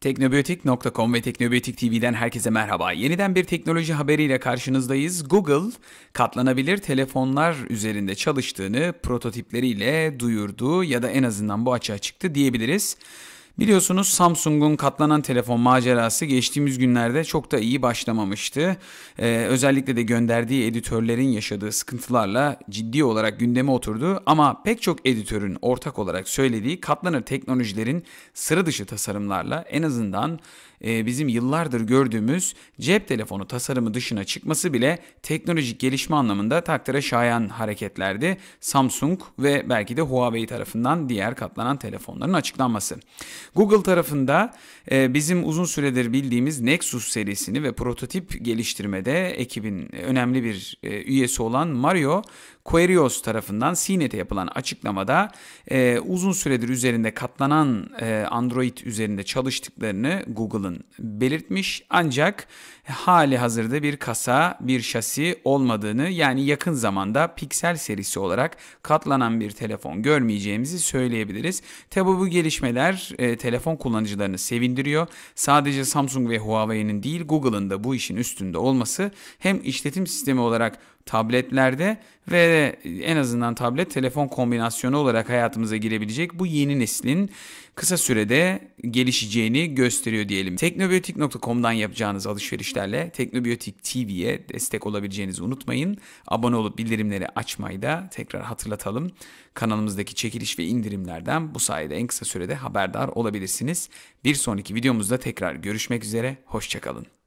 Teknobiyotik.com ve Teknobiyotik TV'den herkese merhaba. Yeniden bir teknoloji haberiyle karşınızdayız. Google katlanabilir telefonlar üzerinde çalıştığını prototipleriyle duyurdu ya da en azından bu açığa çıktı diyebiliriz. Biliyorsunuz Samsung'un katlanan telefon macerası geçtiğimiz günlerde çok da iyi başlamamıştı. Ee, özellikle de gönderdiği editörlerin yaşadığı sıkıntılarla ciddi olarak gündeme oturdu ama pek çok editörün ortak olarak söylediği katlanır teknolojilerin sıra dışı tasarımlarla en azından e, bizim yıllardır gördüğümüz cep telefonu tasarımı dışına çıkması bile teknolojik gelişme anlamında takdire şayan hareketlerdi. Samsung ve belki de Huawei tarafından diğer katlanan telefonların açıklanması. Google tarafında e, bizim uzun süredir bildiğimiz Nexus serisini ve prototip geliştirmede ekibin e, önemli bir e, üyesi olan Mario Querios tarafından CNET'e yapılan açıklamada e, uzun süredir üzerinde katlanan e, Android üzerinde çalıştıklarını Google'ın belirtmiş. Ancak hali hazırda bir kasa, bir şasi olmadığını yani yakın zamanda Pixel serisi olarak katlanan bir telefon görmeyeceğimizi söyleyebiliriz. Tabi bu gelişmeler e, telefon kullanıcılarını sevindiriyor. Sadece Samsung ve Huawei'nin değil Google'ın da bu işin üstünde olması hem işletim sistemi olarak tabletlerde ve en azından tablet telefon kombinasyonu olarak hayatımıza girebilecek bu yeni neslin kısa sürede gelişeceğini gösteriyor diyelim. Teknobiyotik.com'dan yapacağınız alışverişlerle Teknobiyotik TV'ye destek olabileceğinizi unutmayın. Abone olup bildirimleri açmayı da tekrar hatırlatalım. Kanalımızdaki çekiliş ve indirimlerden bu sayede en kısa sürede haberdar olabilirsiniz. Bir sonraki videomuzda tekrar görüşmek üzere, hoşçakalın.